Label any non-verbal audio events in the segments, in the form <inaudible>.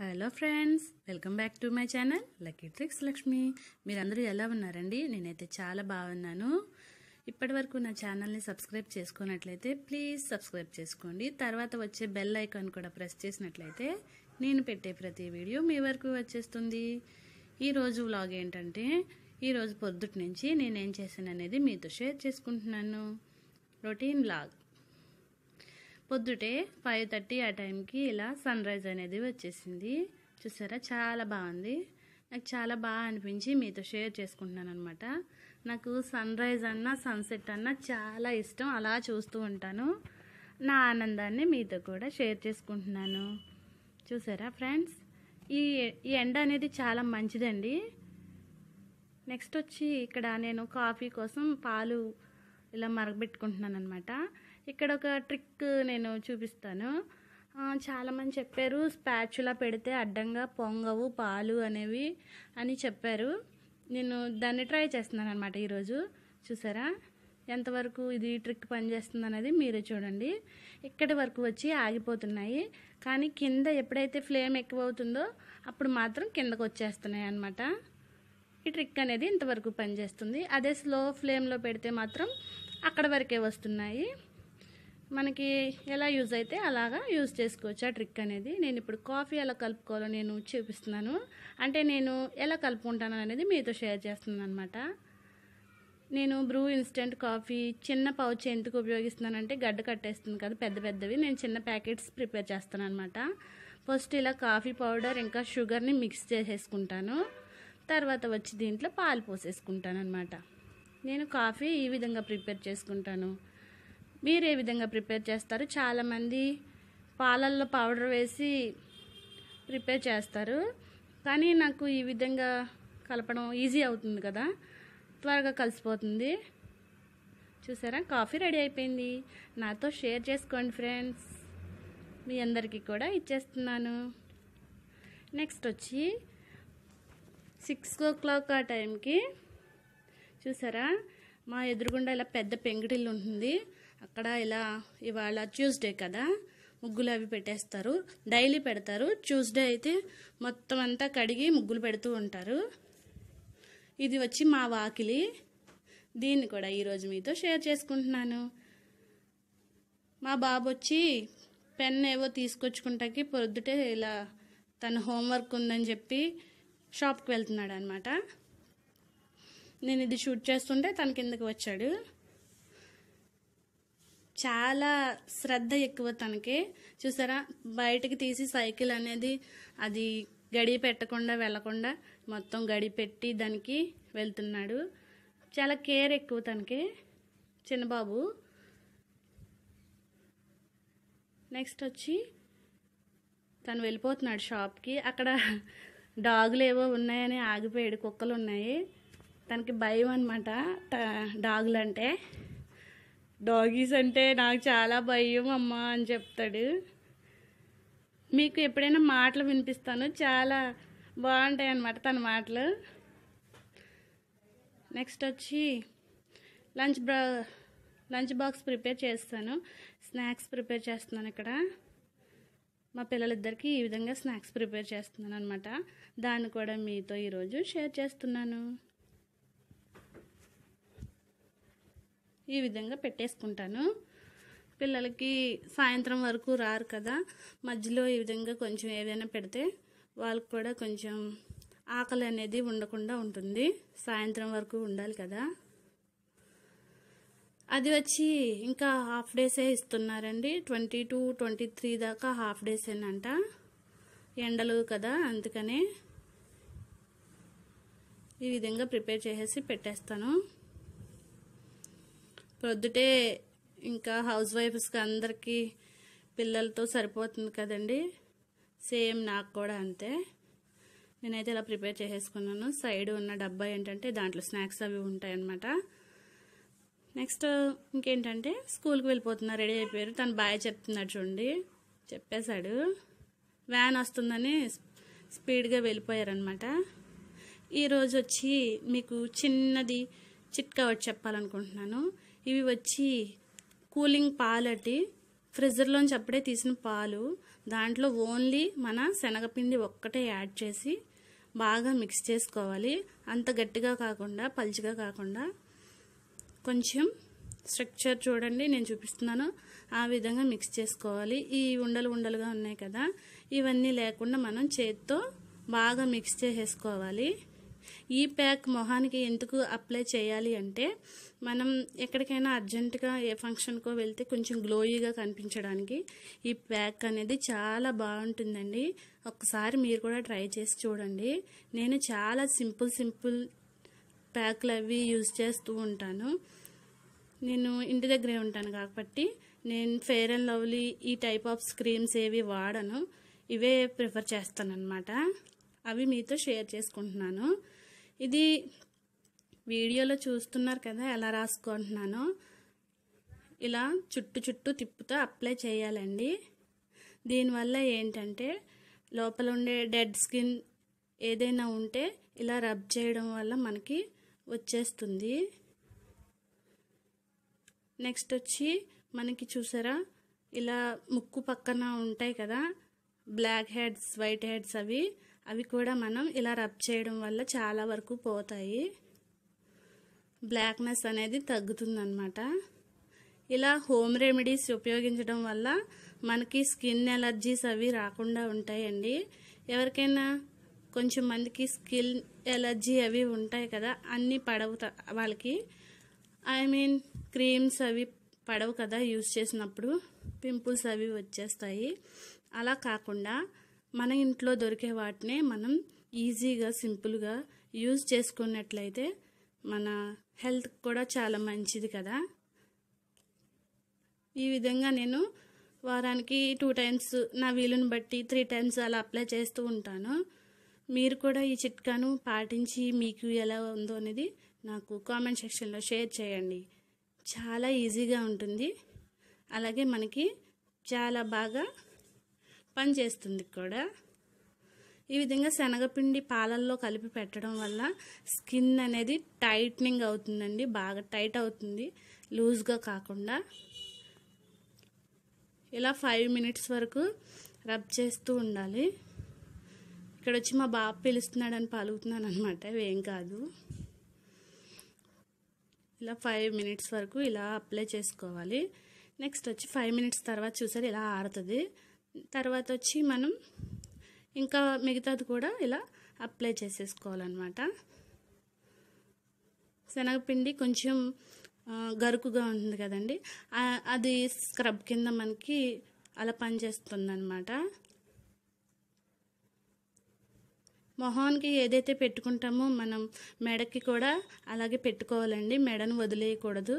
hello friends welcome back to my channel lucky tricks Lakshmi మీరందరూ ఎలా ఉన్నారండి నేనైతే చాలా బాగున్నాను ఇప్పటి వరకు నా ఛానల్ని సబ్స్క్రైబ్ చేసుకున్నట్లయితే ప్లీజ్ సబ్స్క్రైబ్ చేసుకోండి తర్వాత వచ్చే బెల్ ఐకాన్ కూడా ప్రెస్ చేసినట్లయితే నేను పెట్టే ప్రతి వీడియో మీ వరకు వచ్చేస్తుంది ఈరోజు వ్లాగ్ ఏంటంటే ఈరోజు పొద్దుటి నుంచి నేనేం చేశాను అనేది మీతో షేర్ చేసుకుంటున్నాను రొటీన్ వ్లాగ్ పొద్దుటే ఫైవ్ థర్టీ ఆ టైంకి ఇలా సన్ రైజ్ అనేది వచ్చేసింది చూసారా చాలా బాగుంది నాకు చాలా బాగా అనిపించి మీతో షేర్ చేసుకుంటున్నాను అనమాట నాకు సన్ రైజ్ అన్నా సన్సెట్ అన్నా చాలా ఇష్టం అలా చూస్తూ ఉంటాను నా ఆనందాన్ని మీతో కూడా షేర్ చేసుకుంటున్నాను చూసారా ఫ్రెండ్స్ ఈ ఈ ఎండ అనేది చాలా మంచిదండి నెక్స్ట్ వచ్చి ఇక్కడ నేను కాఫీ కోసం పాలు ఇలా మరగబెట్టుకుంటున్నాను అనమాట ఇక్కడ ఒక ట్రిక్ నేను చూపిస్తాను చాలామంది చెప్పారు స్పాచులా పెడితే అడ్డంగా పొంగవు పాలు అనేవి అని చెప్పారు నేను దాన్ని ట్రై చేస్తున్నాను అనమాట ఈరోజు చూసారా ఎంతవరకు ఇది ట్రిక్ పనిచేస్తుంది అనేది మీరే చూడండి ఇక్కడి వరకు వచ్చి ఆగిపోతున్నాయి కానీ కింద ఎప్పుడైతే ఫ్లేమ్ ఎక్కువ అవుతుందో అప్పుడు మాత్రం కిందకు వచ్చేస్తున్నాయి అనమాట ఈ ట్రిక్ అనేది ఇంతవరకు పనిచేస్తుంది అదే స్లో ఫ్లేమ్లో పెడితే మాత్రం అక్కడ వరకే వస్తున్నాయి మనకి ఎలా యూజ్ అయితే అలాగా యూజ్ చేసుకోవచ్చు ఆ ట్రిక్ అనేది నేను ఇప్పుడు కాఫీ ఎలా కలుపుకోవాలో నేను చూపిస్తున్నాను అంటే నేను ఎలా కలుపుకుంటాను అనేది మీతో షేర్ చేస్తున్నాను అనమాట నేను బ్రూ ఇన్స్టెంట్ కాఫీ చిన్న పౌచ్ ఎందుకు ఉపయోగిస్తున్నానంటే గడ్డ కట్టేస్తుంది కదా పెద్ద పెద్దవి నేను చిన్న ప్యాకెట్స్ ప్రిపేర్ చేస్తాను అనమాట ఫస్ట్ ఇలా కాఫీ పౌడర్ ఇంకా షుగర్ని మిక్స్ చేసేసుకుంటాను తర్వాత వచ్చి దీంట్లో పాలు పోసేసుకుంటాను అనమాట నేను కాఫీ ఈ విధంగా ప్రిపేర్ చేసుకుంటాను మీరు ఏ విధంగా ప్రిపేర్ చేస్తారు చాలామంది పాలల్లో పౌడర్ వేసి ప్రిపేర్ చేస్తారు కానీ నాకు ఈ విధంగా కలపడం ఈజీ అవుతుంది కదా త్వరగా కలిసిపోతుంది చూసారా కాఫీ రెడీ అయిపోయింది నాతో షేర్ చేసుకోండి ఫ్రెండ్స్ మీ అందరికీ కూడా ఇచ్చేస్తున్నాను నెక్స్ట్ వచ్చి సిక్స్ ఓ క్లాక్ ఆ టైంకి చూసారా మా ఎదురుగుండా ఇలా పెద్ద పెంగిటిల్లు ఉంటుంది అక్కడ ఇలా ఇవాళ ట్యూస్డే కదా ముగ్గులు అవి పెట్టేస్తారు డైలీ పెడతారు ట్యూస్డే అయితే మొత్తం అంతా కడిగి ముగ్గులు పెడుతూ ఉంటారు ఇది వచ్చి మా వాకిలి దీన్ని కూడా ఈరోజు మీతో షేర్ చేసుకుంటున్నాను మా బాబు వచ్చి పెన్ ఏవో తీసుకొచ్చుకుంటాకి పొద్దుటే ఇలా తన హోంవర్క్ ఉందని చెప్పి షాప్కి వెళ్తున్నాడు అనమాట నేను ఇది షూట్ చేస్తుంటే తన కిందకి వచ్చాడు చాలా శ్రద్ధ ఎక్కువ తనకి చూసారా బయటకి తీసి సైకిల్ అనేది అది గడి పెట్టకుండా వెళ్ళకుండా మొత్తం గడి పెట్టి దానికి వెళ్తున్నాడు చాలా కేర్ ఎక్కువ తనకి చిన్నబాబు నెక్స్ట్ వచ్చి తను వెళ్ళిపోతున్నాడు షాప్కి అక్కడ <laughs> డాగులు ఏవో ఉన్నాయని ఆగిపోయాడు కుక్కలు ఉన్నాయి తనకి భయం అనమాట డాగులు అంటే డాగీస్ అంటే నాకు చాలా భయం అమ్మ అని చెప్తాడు మీకు ఎప్పుడైనా మాటలు వినిపిస్తాను చాలా బాగుంటాయి అన్నమాట తన మాటలు నెక్స్ట్ వచ్చి లంచ్ బ్రా లంచ్ బాక్స్ ప్రిపేర్ చేస్తాను స్నాక్స్ ప్రిపేర్ చేస్తున్నాను ఇక్కడ మా పిల్లలిద్దరికీ ఈ విధంగా స్నాక్స్ ప్రిపేర్ చేస్తున్నాను అనమాట దాన్ని కూడా మీతో ఈరోజు షేర్ చేస్తున్నాను ఈ విధంగా పెట్టేసుకుంటాను పిల్లలకి సాయంత్రం వరకు రారు కదా మధ్యలో ఈ విధంగా కొంచెం ఏదైనా పెడితే వాళ్ళకి కూడా కొంచెం ఆకలి అనేది ఉండకుండా ఉంటుంది సాయంత్రం వరకు ఉండాలి కదా అది వచ్చి ఇంకా హాఫ్ డేసే ఇస్తున్నారండి ట్వంటీ టు ట్వంటీ త్రీ దాకా హాఫ్ డేస్ ఏనంట ఎండలు కదా అందుకనే ఈ విధంగా ప్రిపేర్ చేసేసి పెట్టేస్తాను ప్రొద్దుటే ఇంకా హౌస్ వైఫ్స్కి అందరికీ పిల్లలతో సరిపోతుంది కదండి సేమ్ నాకు కూడా అంతే నేనైతే ఇలా ప్రిపేర్ చేసేసుకున్నాను సైడ్ ఉన్న డబ్బా ఏంటంటే దాంట్లో స్నాక్స్ అవి ఉంటాయన్నమాట నెక్స్ట్ ఇంకేంటంటే స్కూల్కి వెళ్ళిపోతున్నా రెడీ అయిపోయారు తను బాయ్ చెప్తున్నాడు చూడండి చెప్పేశాడు వ్యాన్ వస్తుందని స్పీడ్గా వెళ్ళిపోయారనమాట ఈరోజు వచ్చి మీకు చిన్నది చిట్కా వచ్చి చెప్పాలనుకుంటున్నాను ఇవి వచ్చి కూలింగ్ పాలటి ఫ్రిజర్లోంచి అప్పుడే తీసిన పాలు దాంట్లో ఓన్లీ మన శనగపిండి ఒక్కటే యాడ్ చేసి బాగా మిక్స్ చేసుకోవాలి అంత గట్టిగా కాకుండా పలుచగా కాకుండా కొంచెం స్ట్రక్చర్ చూడండి నేను చూపిస్తున్నాను ఆ విధంగా మిక్స్ చేసుకోవాలి ఈ ఉండలు ఉండలుగా ఉన్నాయి కదా ఇవన్నీ లేకుండా మనం చేత్తో బాగా మిక్స్ చేసేసుకోవాలి ఈ ప్యాక్ మొహానికి ఎందుకు అప్లై చేయాలి అంటే మనం ఎక్కడికైనా అర్జెంటుగా ఏ ఫంక్షన్కో వెళ్తే కొంచెం గ్లోయీగా కనిపించడానికి ఈ ప్యాక్ అనేది చాలా బాగుంటుందండి ఒకసారి మీరు కూడా ట్రై చేసి చూడండి నేను చాలా సింపుల్ సింపుల్ ప్యాక్లు అవి యూజ్ చేస్తూ ఉంటాను నేను ఇంటి దగ్గరే ఉంటాను కాబట్టి నేను ఫెయిర్ అండ్ లవ్లీ ఈ టైప్ ఆఫ్ క్రీమ్స్ ఏవి వాడను ఇవే ప్రిఫర్ చేస్తాను అన్నమాట అవి మీతో షేర్ చేసుకుంటున్నాను ఇది వీడియోలో చూస్తున్నారు కదా ఎలా రాసుకుంటున్నాను ఇలా చుట్టు చుట్టూ తిప్పుతో అప్లై చేయాలండి దీనివల్ల ఏంటంటే లోపల ఉండే డెడ్ స్కిన్ ఏదైనా ఉంటే ఇలా రబ్ చేయడం వల్ల మనకి వచ్చేస్తుంది నెక్స్ట్ వచ్చి మనకి చూసారా ఇలా ముక్కు పక్కన ఉంటాయి కదా బ్లాక్ హెడ్స్ వైట్ హెడ్స్ అవి అవి కూడా మనం ఇలా రబ్ చేయడం వల్ల చాలా వరకు పోతాయి బ్లాక్నెస్ అనేది తగ్గుతుందనమాట ఇలా హోమ్ రెమెడీస్ ఉపయోగించడం వల్ల మనకి స్కిన్ ఎలర్జీస్ అవి రాకుండా ఉంటాయండి ఎవరికైనా కొంచెం మందికి స్కిన్ ఎలర్జీ అవి ఉంటాయి కదా అన్నీ పడవు వాళ్ళకి ఐ మీన్ క్రీమ్స్ అవి పడవు కదా యూజ్ చేసినప్పుడు పింపుల్స్ అవి వచ్చేస్తాయి అలా కాకుండా మన ఇంట్లో దొరికే వాటినే మనం ఈజీగా సింపుల్గా యూజ్ చేసుకున్నట్లయితే మన హెల్త్ కూడా చాలా మంచిది కదా ఈ విధంగా నేను వారానికి టూ టైమ్స్ నా వీలుని బట్టి త్రీ టైమ్స్ అలా అప్లై చేస్తూ ఉంటాను మీరు కూడా ఈ చిట్కాను పాటించి మీకు ఎలా ఉందో అనేది నాకు కామెంట్ సెక్షన్లో షేర్ చేయండి చాలా ఈజీగా ఉంటుంది అలాగే మనకి చాలా బాగా పనిచేస్తుంది కూడా ఈ విధంగా శనగపిండి పాలల్లో కలిపి పెట్టడం వల్ల స్కిన్ అనేది టైట్నింగ్ అవుతుందండి బాగా టైట్ అవుతుంది లూజ్గా కాకుండా ఇలా ఫైవ్ మినిట్స్ వరకు రబ్ చేస్తూ ఉండాలి ఇక్కడ వచ్చి మా బాబు పిలుస్తున్నాడని పలుకుతున్నాను అనమాట ఏం కాదు ఇలా ఫైవ్ మినిట్స్ వరకు ఇలా అప్లై చేసుకోవాలి నెక్స్ట్ వచ్చి ఫైవ్ మినిట్స్ తర్వాత చూసారు ఇలా ఆరుతుంది తర్వాత వచ్చి మనం ఇంకా మిగతాది కూడా ఇలా అప్లై చేసేసుకోవాలన్నమాట శనగపిండి కొంచెం గరుకుగా ఉంటుంది కదండి అది స్క్రబ్ కింద మనకి అలా పనిచేస్తుంది అనమాట మొహానికి ఏదైతే పెట్టుకుంటామో మనం మెడకి కూడా అలాగే పెట్టుకోవాలండి మెడను వదిలేయకూడదు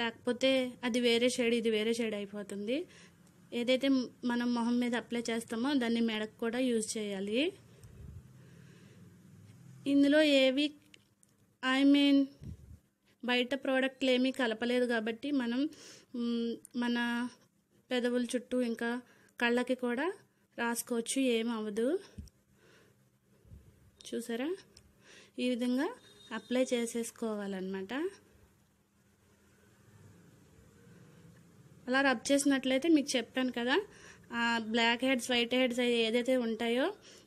లేకపోతే అది వేరే షేడ్ ఇది వేరే షేడ్ అయిపోతుంది ఏదైతే మనం మొహం మీద అప్లై చేస్తామో దాన్ని మెడకు కూడా యూజ్ చేయాలి ఇందులో ఏవి ఐ మీన్ బయట ప్రోడక్ట్లు ఏమీ కలపలేదు కాబట్టి మనం మన పెదవుల చుట్టూ ఇంకా కళ్ళకి కూడా రాసుకోవచ్చు ఏం అవ్వదు చూసారా ఈ విధంగా అప్లై చేసేసుకోవాలన్నమాట అలా రబ్ చేసినట్లయితే మీకు చెప్పాను కదా బ్లాక్ హెడ్స్ వైట్ హెడ్స్ అవి ఏదైతే ఉంటాయో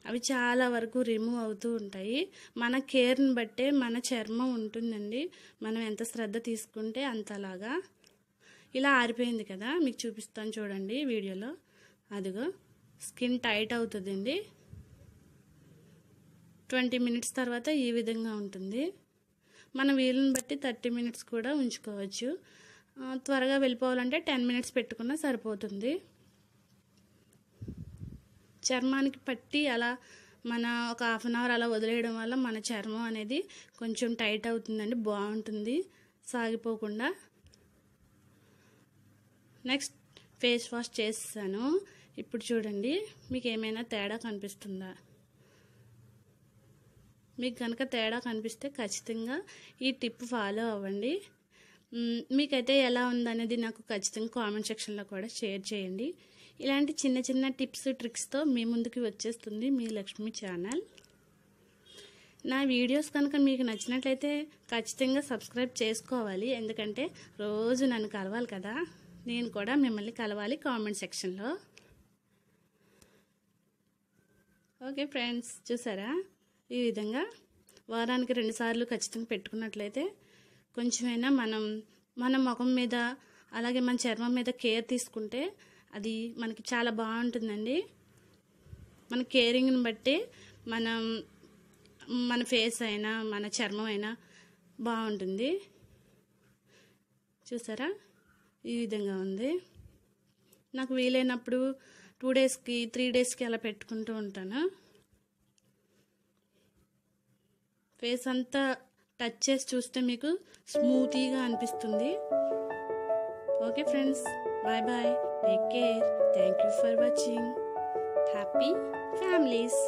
అవి చాలా వరకు రిమూవ్ అవుతూ ఉంటాయి మన కేర్ని బట్టే మన చర్మం ఉంటుందండి మనం ఎంత శ్రద్ధ తీసుకుంటే అంతలాగా ఇలా ఆరిపోయింది కదా మీకు చూపిస్తాను చూడండి వీడియోలో అదిగో స్కిన్ టైట్ అవుతుందండి ట్వంటీ మినిట్స్ తర్వాత ఈ విధంగా ఉంటుంది మన వీలుని బట్టి థర్టీ మినిట్స్ కూడా ఉంచుకోవచ్చు త్వరగా వెళ్ళిపోవాలంటే టెన్ మినిట్స్ పెట్టుకున్నా సరిపోతుంది చర్మానికి పట్టి అలా మన ఒక హాఫ్ అన్ అవర్ అలా వదిలేయడం వల్ల మన చర్మం అనేది కొంచెం టైట్ అవుతుందండి బాగుంటుంది సాగిపోకుండా నెక్స్ట్ ఫేస్ వాష్ చేస్తాను ఇప్పుడు చూడండి మీకు ఏమైనా తేడా కనిపిస్తుందా మీకు కనుక తేడా కనిపిస్తే ఖచ్చితంగా ఈ టిప్ ఫాలో అవ్వండి మీకైతే ఎలా ఉందనేది నాకు ఖచ్చితంగా కామెంట్ సెక్షన్లో కూడా షేర్ చేయండి ఇలాంటి చిన్న చిన్న టిప్స్ ట్రిక్స్తో మీ ముందుకు వచ్చేస్తుంది మీ లక్ష్మి ఛానల్ నా వీడియోస్ కనుక మీకు నచ్చినట్లయితే ఖచ్చితంగా సబ్స్క్రైబ్ చేసుకోవాలి ఎందుకంటే రోజు నన్ను కలవాలి కదా నేను కూడా మిమ్మల్ని కలవాలి కామెంట్ సెక్షన్లో ఓకే ఫ్రెండ్స్ చూసారా ఈ విధంగా వారానికి రెండుసార్లు ఖచ్చితంగా పెట్టుకున్నట్లయితే కొంచెమైనా మనం మన ముఖం మీద అలాగే మన చర్మం మీద కేర్ తీసుకుంటే అది మనకి చాలా బాగుంటుందండి మన కేరింగ్ని బట్టి మనం మన ఫేస్ అయినా మన చర్మం అయినా బాగుంటుంది చూసారా ఈ విధంగా ఉంది నాకు వీలైనప్పుడు టూ డేస్కి త్రీ డేస్కి అలా పెట్టుకుంటూ ఉంటాను ఫేస్ అంతా టచ్ చేసి చూస్తే మీకు స్మూతీగా అనిపిస్తుంది okay friends bye bye take care thank you for watching happy families